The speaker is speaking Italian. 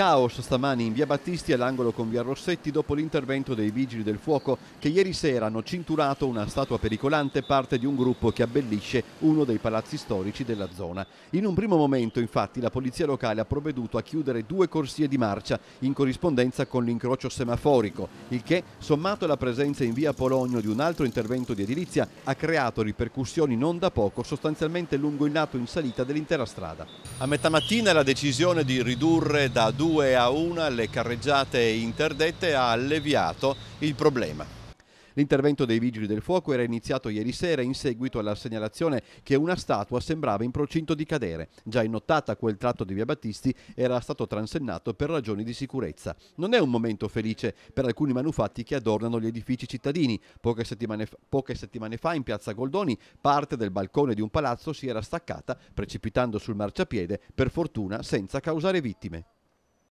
Caos stamani in via Battisti all'angolo con via Rossetti dopo l'intervento dei vigili del fuoco che ieri sera hanno cinturato una statua pericolante parte di un gruppo che abbellisce uno dei palazzi storici della zona. In un primo momento infatti la polizia locale ha provveduto a chiudere due corsie di marcia in corrispondenza con l'incrocio semaforico, il che sommato alla presenza in via Polonio di un altro intervento di edilizia ha creato ripercussioni non da poco sostanzialmente lungo il lato in salita dell'intera strada. A metà mattina la decisione di ridurre da due 2 a 1 alle carreggiate interdette ha alleviato il problema. L'intervento dei vigili del fuoco era iniziato ieri sera in seguito alla segnalazione che una statua sembrava in procinto di cadere. Già in nottata quel tratto di Via Battisti era stato transennato per ragioni di sicurezza. Non è un momento felice per alcuni manufatti che adornano gli edifici cittadini. Poche settimane, poche settimane fa in piazza Goldoni parte del balcone di un palazzo si era staccata precipitando sul marciapiede, per fortuna senza causare vittime.